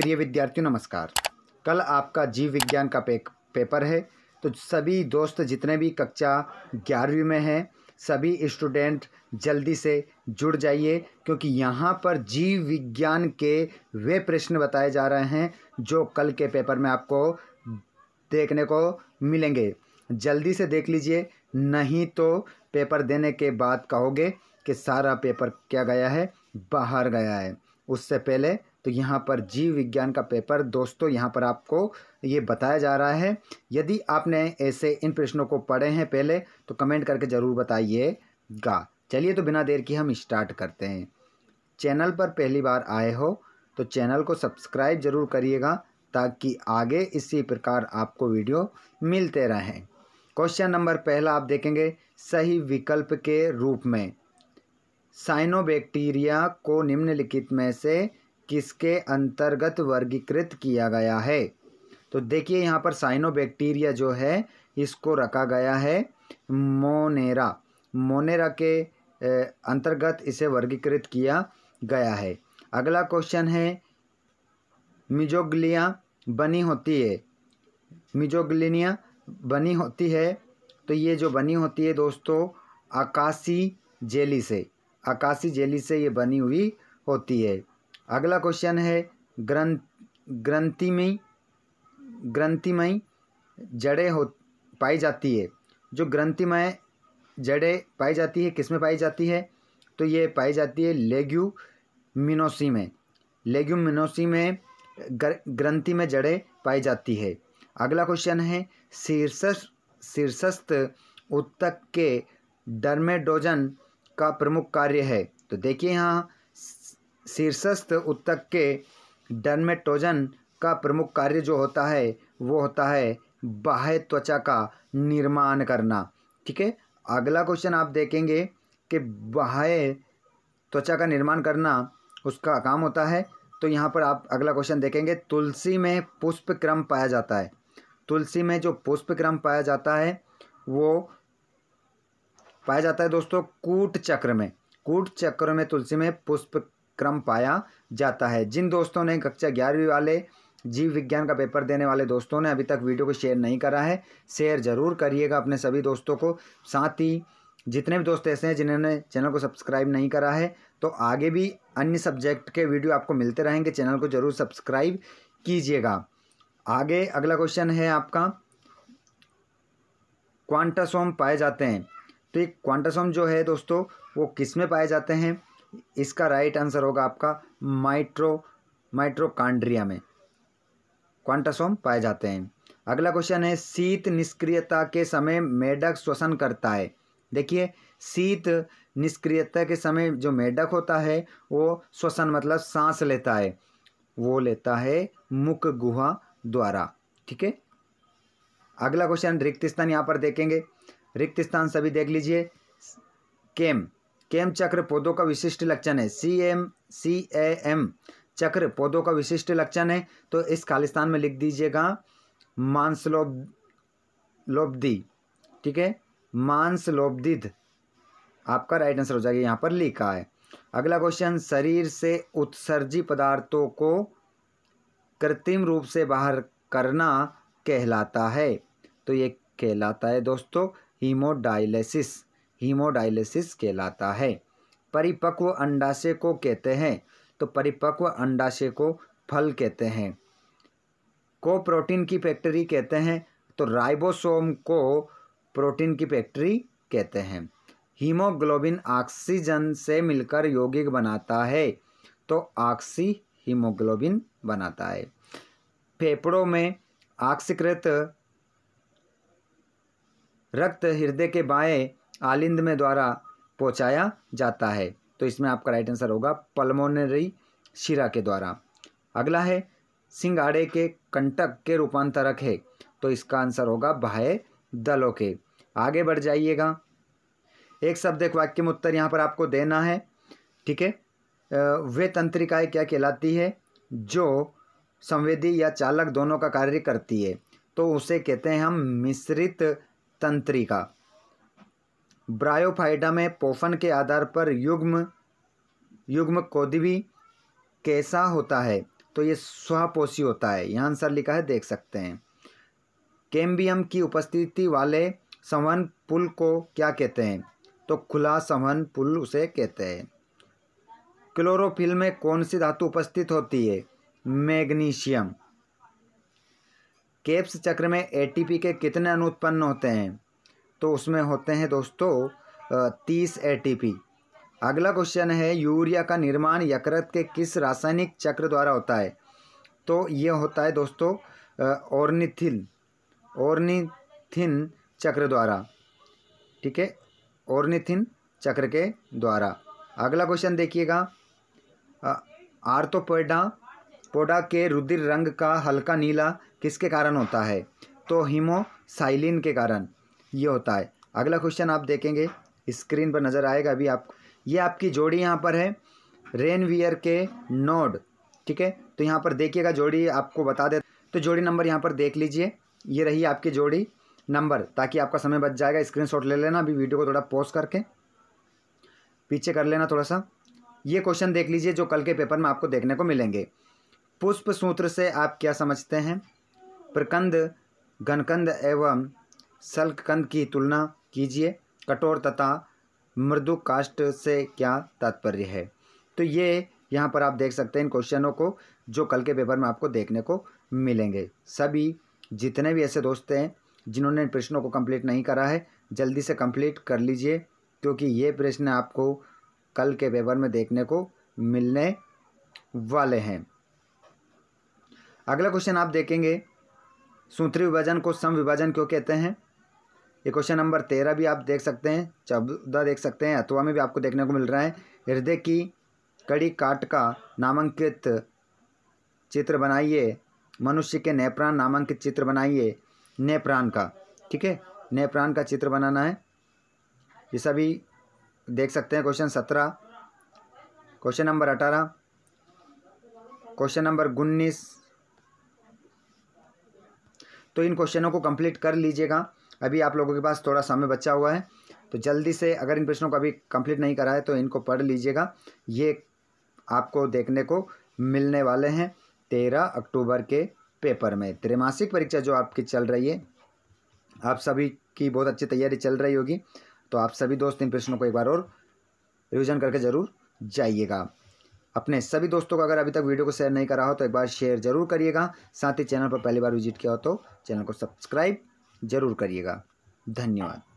प्रिय विद्यार्थियों नमस्कार कल आपका जीव विज्ञान का पे, पेपर है तो सभी दोस्त जितने भी कक्षा ग्यारहवीं में हैं सभी स्टूडेंट जल्दी से जुड़ जाइए क्योंकि यहाँ पर जीव विज्ञान के वे प्रश्न बताए जा रहे हैं जो कल के पेपर में आपको देखने को मिलेंगे जल्दी से देख लीजिए नहीं तो पेपर देने के बाद कहोगे कि सारा पेपर क्या गया है बाहर गया है उससे पहले तो यहाँ पर जीव विज्ञान का पेपर दोस्तों यहाँ पर आपको ये बताया जा रहा है यदि आपने ऐसे इन प्रश्नों को पढ़े हैं पहले तो कमेंट करके ज़रूर बताइएगा चलिए तो बिना देर की हम स्टार्ट करते हैं चैनल पर पहली बार आए हो तो चैनल को सब्सक्राइब ज़रूर करिएगा ताकि आगे इसी प्रकार आपको वीडियो मिलते रहें क्वेश्चन नंबर पहला आप देखेंगे सही विकल्प के रूप में साइनोबैक्टीरिया को निम्नलिखित में से किसके अंतर्गत वर्गीकृत किया गया है तो देखिए यहाँ पर साइनोबैक्टीरिया जो है इसको रखा गया है मोनेरा मोनेरा के अंतर्गत इसे वर्गीकृत किया गया है अगला क्वेश्चन है मिजोग्लिया बनी होती है मिजोग्लिनिया बनी होती है तो ये जो बनी होती है दोस्तों आकाशी जेली से आकाशी जेली से ये बनी हुई होती है अगला क्वेश्चन है ग्रंथ ग्रंथिमयी ग्रंथिमयी जड़ें हो पाई जाती है जो ग्रंथिमय जड़ें पाई जाती है किसमें पाई जाती है तो ये पाई जाती है मिनोसी में मिनोसी में ग्रंथि में जड़ें पाई जाती है अगला क्वेश्चन है शीर्ष शीर्षस्थ उत्तक के डर्मेडोजन का प्रमुख कार्य है तो देखिए यहाँ शीर्षस्थ उत्तक के डर्मेटोजन का प्रमुख कार्य जो होता है वो होता है बाह्य त्वचा का निर्माण करना ठीक है अगला क्वेश्चन आप देखेंगे कि बाह्य त्वचा का निर्माण करना उसका काम होता है तो यहाँ पर आप अगला क्वेश्चन देखेंगे तुलसी में पुष्प क्रम पाया जाता है तुलसी में जो पुष्प क्रम पाया जाता है वो पाया जाता है दोस्तों कूट चक्र में कूट चक्र में तुलसी में पुष्प क्रम पाया जाता है जिन दोस्तों ने कक्षा ग्यारहवीं वाले जीव विज्ञान का पेपर देने वाले दोस्तों ने अभी तक वीडियो को शेयर नहीं करा है शेयर ज़रूर करिएगा अपने सभी दोस्तों को साथ ही जितने भी दोस्त ऐसे हैं जिन्होंने चैनल को सब्सक्राइब नहीं करा है तो आगे भी अन्य सब्जेक्ट के वीडियो आपको मिलते रहेंगे चैनल को ज़रूर सब्सक्राइब कीजिएगा आगे अगला क्वेश्चन है आपका क्वांटासोम पाए जाते हैं तो ये क्वांटासोम जो है दोस्तों वो किस में पाए जाते हैं इसका राइट आंसर होगा आपका माइट्रो माइट्रोकांड्रिया में क्वांटासोम पाए जाते हैं अगला क्वेश्चन है शीत निष्क्रियता के समय मेढक श्वसन करता है देखिए शीत निष्क्रियता के समय जो मेढक होता है वो श्वसन मतलब सांस लेता है वो लेता है मुख गुहा द्वारा ठीक है अगला क्वेश्चन रिक्त स्थान यहाँ पर देखेंगे रिक्त स्थान सभी देख लीजिए केम केम चक्र पौधों का विशिष्ट लक्षण है C M C A M चक्र पौधों का विशिष्ट लक्षण है तो इस खालिस्तान में लिख दीजिएगा मांसलोब लोब्दी ठीक है मांसलोब्दिध आपका राइट आंसर हो जाएगा यहाँ पर लिखा है अगला क्वेश्चन शरीर से उत्सर्जी पदार्थों को कृत्रिम रूप से बाहर करना कहलाता है तो ये कहलाता है दोस्तों हीमोडायलिसिस हीमोडायलिसिस कहलाता है परिपक्व अंडाशय को कहते हैं तो परिपक्व अंडाशय को फल कहते हैं को प्रोटीन की फैक्ट्री कहते हैं तो राइबोसोम को प्रोटीन की फैक्ट्री कहते हैं हीमोग्लोबिन ऑक्सीजन से मिलकर यौगिक बनाता है तो ऑक्सी हीमोग्लोबिन बनाता है फेफड़ों में ऑक्सीकृत रक्त हृदय के बाएं आलिंद में द्वारा पहुंचाया जाता है तो इसमें आपका राइट आंसर होगा पल्मोनरी शिरा के द्वारा अगला है सिंगाड़े के कंटक के रूपांतरक है तो इसका आंसर होगा बाह्य दलों के आगे बढ़ जाइएगा एक शब्द एक वाक्य में उत्तर यहाँ पर आपको देना है ठीक है वे तंत्रिकाएँ क्या कहलाती है जो संवेदी या चालक दोनों का कार्य करती है तो उसे कहते हैं हम मिश्रित तंत्रिका ब्रायोफाइडा में पोफन के आधार पर युग्म युग्म कोदिवी कैसा होता है तो ये स्वपोषी होता है यहाँ आंसर लिखा है देख सकते हैं कैम्बियम की उपस्थिति वाले संवहन पुल को क्या कहते हैं तो खुला संवहन पुल उसे कहते हैं क्लोरोफिल में कौन सी धातु उपस्थित होती है मैग्नीशियम केप्स चक्र में एटीपी के कितने अणु उत्पन्न होते हैं तो उसमें होते हैं दोस्तों तीस एटीपी अगला क्वेश्चन है यूरिया का निर्माण यकृत के किस रासायनिक चक्र द्वारा होता है तो ये होता है दोस्तों ओर्निथिन ओर्निथिन चक्र द्वारा ठीक है ओर्निथिन चक्र के द्वारा अगला क्वेश्चन देखिएगा आर्थोपोडा पोडा के रुधिर रंग का हल्का नीला किसके कारण होता है तो हीमोसाइलिन के कारण ये होता है अगला क्वेश्चन आप देखेंगे स्क्रीन पर नज़र आएगा अभी आप ये आपकी जोड़ी यहाँ पर है रेनवियर के नोड ठीक है तो यहाँ पर देखिएगा जोड़ी आपको बता दे तो जोड़ी नंबर यहाँ पर देख लीजिए ये रही आपकी जोड़ी नंबर ताकि आपका समय बच जाएगा शॉट ले लेना अभी वीडियो को थोड़ा पॉज करके पीछे कर लेना थोड़ा सा ये क्वेश्चन देख लीजिए जो कल के पेपर में आपको देखने को मिलेंगे पुष्प सूत्र से आप क्या समझते हैं प्रकंद घनकंद एवं शल्ककंद की तुलना कीजिए कठोर तथा मृदु काष्ट से क्या तात्पर्य है तो ये यहाँ पर आप देख सकते हैं इन क्वेश्चनों को जो कल के पेपर में आपको देखने को मिलेंगे सभी जितने भी ऐसे दोस्त हैं जिन्होंने इन प्रश्नों को कंप्लीट नहीं करा है जल्दी से कंप्लीट कर लीजिए क्योंकि ये प्रश्न आपको कल के पेपर में देखने को मिलने वाले हैं अगला क्वेश्चन आप देखेंगे सूत्री विभाजन को सम विभाजन क्यों कहते हैं ये क्वेश्चन नंबर तेरह भी आप देख सकते हैं चौदह देख सकते हैं अथवा में भी आपको देखने को मिल रहा है हृदय की कड़ी काट का नामांकित चित्र बनाइए मनुष्य के नेप्राण नामांकित चित्र बनाइए नेप्राण का ठीक है नेप्राण का चित्र बनाना है ये सभी देख सकते हैं क्वेश्चन सत्रह क्वेश्चन नंबर अठारह क्वेश्चन नंबर उन्नीस तो इन क्वेश्चनों को कंप्लीट कर लीजिएगा अभी आप लोगों के पास थोड़ा समय बचा हुआ है तो जल्दी से अगर इन प्रश्नों को अभी कंप्लीट नहीं करा है तो इनको पढ़ लीजिएगा ये आपको देखने को मिलने वाले हैं तेरह अक्टूबर के पेपर में त्रैमासिक परीक्षा जो आपकी चल रही है आप सभी की बहुत अच्छी तैयारी चल रही होगी तो आप सभी दोस्त इन प्रश्नों को एक बार और रिविज़न करके ज़रूर जाइएगा अपने सभी दोस्तों को अगर अभी तक वीडियो को शेयर नहीं करा हो तो एक बार शेयर जरूर करिएगा साथ ही चैनल पर पहली बार विजिट किया हो तो चैनल को सब्सक्राइब जरूर करिएगा धन्यवाद